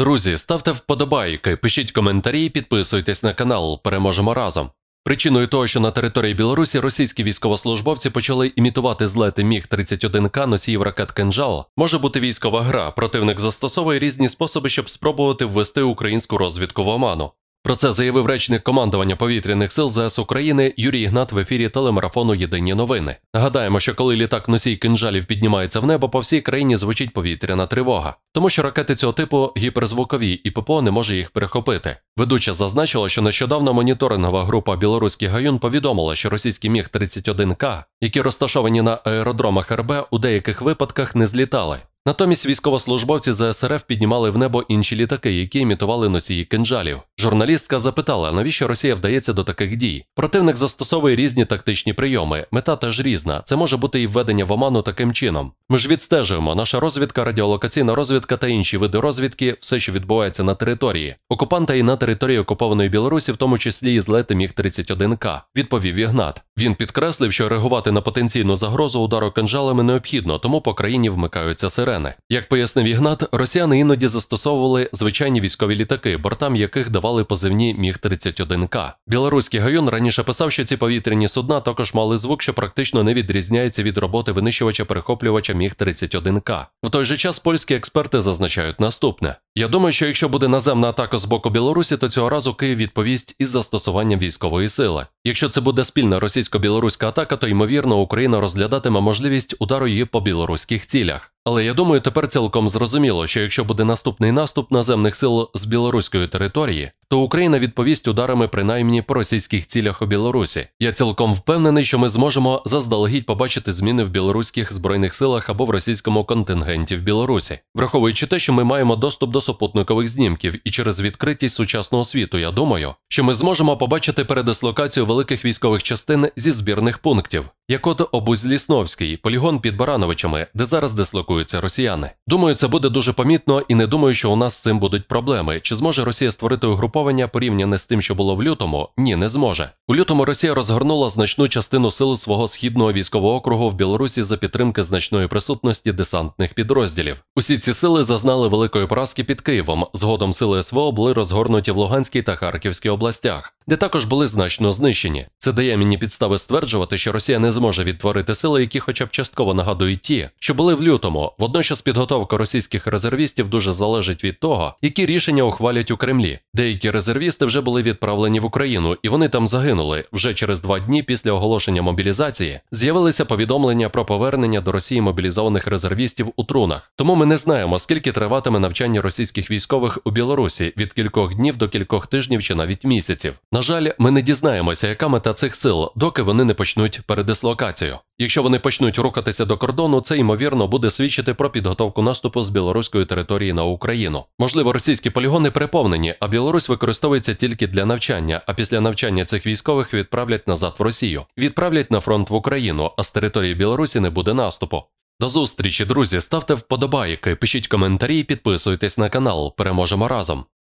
Друзі, ставте вподобайки, пишіть коментарі, підписуйтесь на канал, переможемо разом. Причиною того, що на території Білорусі російські військовослужбовці почали імітувати злети міг 31 к носіїв ракет «Кинжал», може бути військова гра. Противник застосовує різні способи, щоб спробувати ввести українську розвідку в оману. Про це заявив речник командування повітряних сил ЗС України Юрій Ігнат в ефірі телемарафону Єдині новини. Нагадаємо, що коли літак носій кинжалів піднімається в небо, по всій країні звучить повітряна тривога, тому що ракети цього типу гіперзвукові і ППО не може їх перехопити. Ведуча зазначила, що нещодавно моніторингова група Білоруський гаюн повідомила, що російські міг 31 к які розташовані на аеродромах РБ, у деяких випадках не злітали. Натомість військовослужбовці ЗСРФ піднімали в небо інші літаки, які імітували носії кинджалів. Журналістка запитала, навіщо Росія вдається до таких дій. Противник застосовує різні тактичні прийоми, мета теж різна. Це може бути і введення в оману таким чином. Ми ж відстежуємо наша розвідка, радіолокаційна розвідка та інші види розвідки, все, що відбувається на території окупанта і на території окупованої Білорусі, в тому числі і злети міг 31 к відповів Ігнат. Він підкреслив, що реагувати на потенційну загрозу удару кинжалами необхідно, тому по країні вмикаються сирени. Як пояснив Ігнат, росіяни іноді застосовували звичайні військові літаки, бортам яких давали позивні міг 31 к Білоруський гаюн раніше писав, що ці повітряні судна також мали звук, що практично не відрізняється від роботи винищувача перехоплювача міг 31К. В той же час польські експерти зазначають наступне: я думаю, що якщо буде наземна атака з боку Білорусі, то цього разу Київ відповість із застосуванням військової сили. Якщо це буде спільна російсько-білоруська атака, то ймовірно Україна розглядатиме можливість удару її по білоруських цілях. Але я думаю, тепер цілком зрозуміло, що якщо буде наступний наступ наземних сил з білоруської території, то Україна відповість ударами принаймні по російських цілях у Білорусі. Я цілком впевнений, що ми зможемо заздалегідь побачити зміни в білоруських збройних силах або в російському контингенті в Білорусі, враховуючи те, що ми маємо доступ до супутникових знімків і через відкритість сучасного світу. Я думаю, що ми зможемо побачити передислокацію великих військових частин зі збірних пунктів, як от Обузлісновський, полігон під Барановичами, де зараз дислокуються росіяни. Думаю, це буде дуже помітно, і не думаю, що у нас з цим будуть проблеми. Чи зможе Росія створити угрупу? угруповання порівняне з тим, що було в лютому, ні, не зможе. У лютому Росія розгорнула значну частину сил свого східного військового округу в Білорусі за підтримки значної присутності десантних підрозділів. Усі ці сили зазнали великої поразки під Києвом. Згодом сили СВО були розгорнуті в Луганській та Харківській областях, де також були значно знищені. Це дає мені підстави стверджувати, що Росія не зможе відтворити сили, які, хоча б частково нагадують ті, що були в лютому. Водночас підготовка російських резервістів дуже залежить від того, які рішення ухвалять у Кремлі. Деякі резервісти вже були відправлені в Україну, і вони там загинули. Вже через два дні після оголошення мобілізації з'явилися повідомлення про повернення до Росії мобілізованих резервістів у трунах. Тому ми не знаємо, скільки триватиме навчання російських військових у Білорусі від кількох днів до кількох тижнів чи навіть місяців. На жаль, ми не дізнаємося, яка мета цих сил, доки вони не почнуть передислокацію. Якщо вони почнуть рухатися до кордону, це ймовірно буде свідчити про підготовку наступу з білоруської території на Україну. Можливо, російські полігони переповнені, а Білорусь використовується тільки для навчання, а після навчання цих військових відправлять назад в Росію, відправлять на фронт в Україну, а з території Білорусі не буде наступу. До зустрічі, друзі. Ставте вподобайки, пишіть коментарі, і підписуйтесь на канал. Переможемо разом.